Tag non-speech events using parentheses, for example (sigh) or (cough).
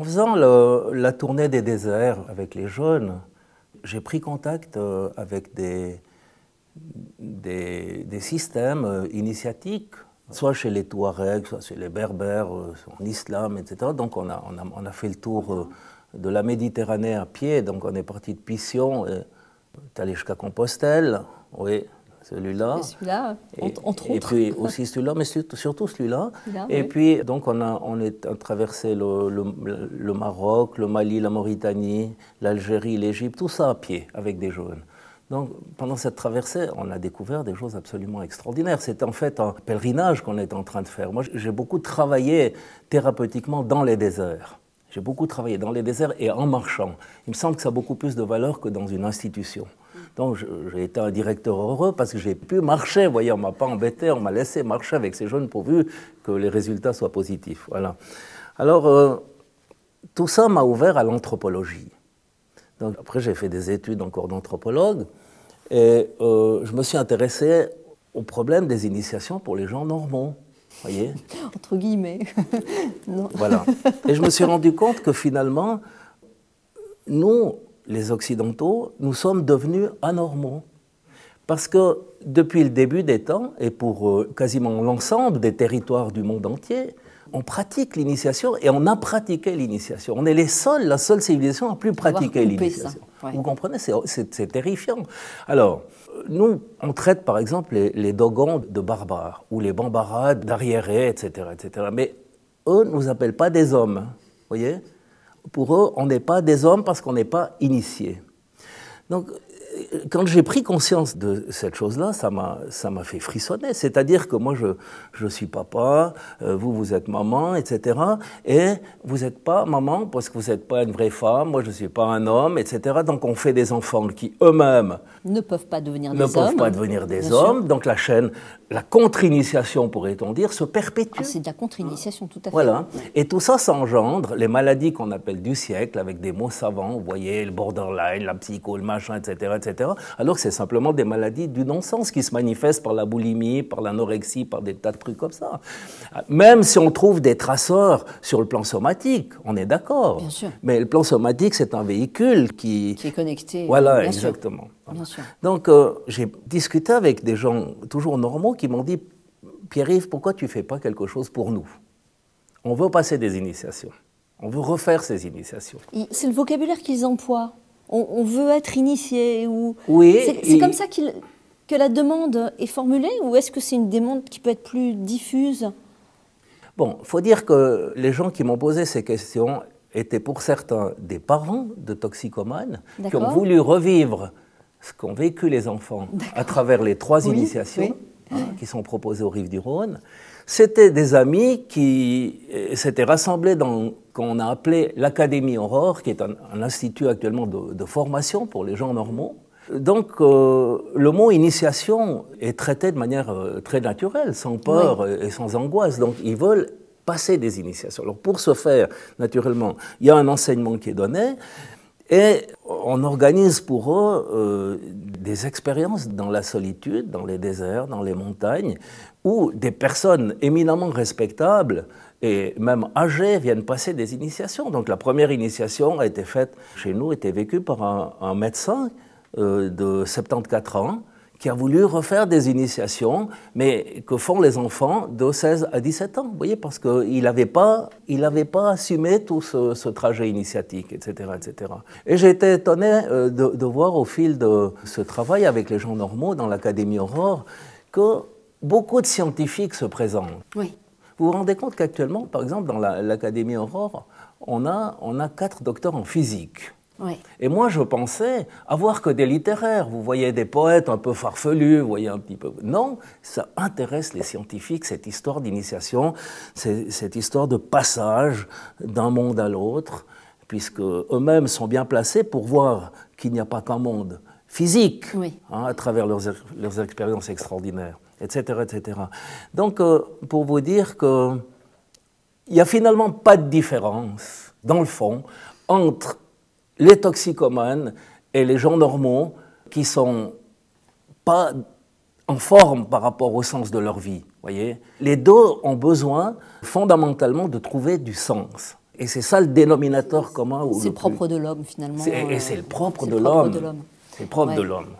En faisant la tournée des déserts avec les jeunes, j'ai pris contact euh, avec des, des, systèmes euh, initiatiques, soit chez les Touaregs, soit chez les Berbères, euh, en islam, etc. Donc on a, on a, fait le tour de la Méditerranée à pied, donc on est parti de Pission, et allé jusqu'à Compostelle, oui celui-là. entre autres. Et puis (laughs) aussi celui-là, mais surtout celui-là. et puis, donc, on a, on est, traversé le, le, le, Maroc, le Mali, la Mauritanie, l'Algérie, l'Égypte, tout ça à pied, avec des jeunes. Donc, pendant cette traversée, on a découvert des choses absolument extraordinaires. C'est en fait un pèlerinage qu'on est en train de faire. Moi, j'ai beaucoup travaillé thérapeutiquement dans les déserts. J'ai beaucoup travaillé dans les déserts et en marchant. Il me semble que ça a beaucoup plus de valeur que dans une institution. Donc j'ai été un directeur heureux parce que j'ai pu marcher. Vous voyez, on m'a pas embêté, on m'a laissé marcher avec ces jeunes pourvu que les résultats soient positifs. Voilà. Alors euh, tout ça m'a ouvert à l'anthropologie. Donc après j'ai fait des études encore d'anthropologue et euh, je me suis intéressé au problème des initiations pour les gens normaux. Voyez (laughs) Entre guillemets. (laughs) Voilà. Et je me suis rendu compte que finalement, nous, les Occidentaux, nous sommes devenus anormaux. Parce que depuis le début des temps, et pour euh, quasiment l'ensemble des territoires du monde entier, on pratique l'initiation et on a pratiqué l'initiation. On est les seuls, la seule civilisation à plus pratiquer l'initiation. Vous comprenez, c'est terrifiant. Alors, nous, on traite par exemple les, dogans Dogons de barbares ou les bambarades d'arriérés, etc., etc. Mais eux ne nous appellent pas des hommes, voyez pour eux, on n'est pas des hommes parce qu'on n'est pas initié. Donc quand j'ai pris conscience de cette chose-là, ça m'a fait frissonner. C'est-à-dire que moi, je, je suis papa, euh, vous, vous êtes maman, etc. Et vous n'êtes pas maman parce que vous n'êtes pas une vraie femme, moi, je ne suis pas un homme, etc. Donc, on fait des enfants qui, eux-mêmes, ne peuvent pas devenir des ne hommes. peuvent pas devenir des hommes. Donc, la chaîne, la contre-initiation, pourrait-on dire, se perpétue. Ah, c'est de la contre-initiation, tout à fait. Voilà. Et tout ça, ça engendre les maladies qu'on appelle du siècle, avec des mots savants, vous voyez, le borderline, la psycho, le machin, etc., etc. Alors que c'est simplement des maladies du non-sens qui se manifestent par la boulimie, par l'anorexie, par des tas de trucs comme ça. Même si on trouve des traceurs sur le plan somatique, on est d'accord. Mais le plan somatique, c'est un véhicule qui... Qui est connecté. Voilà, exactement. Bien sûr. Donc, euh, j'ai discuté avec des gens toujours normaux qui m'ont dit, Pierre-Yves, pourquoi tu fais pas quelque chose pour nous On veut passer des initiations. On veut refaire ces initiations. C'est le vocabulaire qu'ils emploient on, veut être initié ou c'est comme ça que la demande est formulée ou est-ce que c'est une demande qui peut être plus diffuse Bon, faut dire que les gens qui m'ont posé ces questions étaient pour certains des parents de toxicomanes qui ont voulu revivre ce qu'ont vécu les enfants à travers les trois initiations. Hein, qui sont proposés aux rives du Rhône. C'était des amis qui euh, s'étaient rassemblés dans qu'on a appelé l'Académie Aurore, qui est un, institut actuellement de, formation pour les gens normaux. Donc euh, le mot initiation est traité de manière euh, très naturelle, sans peur et sans angoisse. Donc ils veulent passer des initiations. Alors pour ce faire, naturellement, il y a un enseignement qui est donné, et on organise pour eux des expériences dans la solitude, dans les déserts, dans les montagnes, où des personnes éminemment respectables et même âgées viennent passer des initiations. Donc la première initiation a été faite chez nous, a été vécue par un, médecin euh, de 74 ans qui a voulu refaire des initiations, mais que font les enfants de 16 à 17 ans, vous voyez, parce qu'il n'avait pas, pas assumé tout ce, trajet initiatique, etc., etc. Et j'ai été étonné euh, de, voir au fil de ce travail avec les gens normaux dans l'Académie Aurore que beaucoup de scientifiques se présentent. Oui. Vous vous rendez compte qu'actuellement, par exemple, dans l'Académie Aurore, on on a quatre docteurs en physique. Et moi, je pensais avoir que des littéraires. Vous voyez des poètes un peu farfelus, vous voyez un petit peu. Non, ça intéresse les scientifiques, cette histoire d'initiation, cette histoire de passage d'un monde à l'autre, puisque eux-mêmes sont bien placés pour voir qu'il n'y a pas qu'un monde physique hein, à travers leurs, leurs, expériences extraordinaires, etc. etc. Donc, euh, pour vous dire qu'il n'y a finalement pas de différence, dans le fond, entre les toxicomanes et les gens normaux qui sont pas en forme par rapport au sens de leur vie. Voyez les deux ont besoin fondamentalement de trouver du sens. Et c'est ça le dénominateur commun. C'est propre, de l'homme finalement. Et euh, c'est le propre de l'homme. C'est propre de l'homme.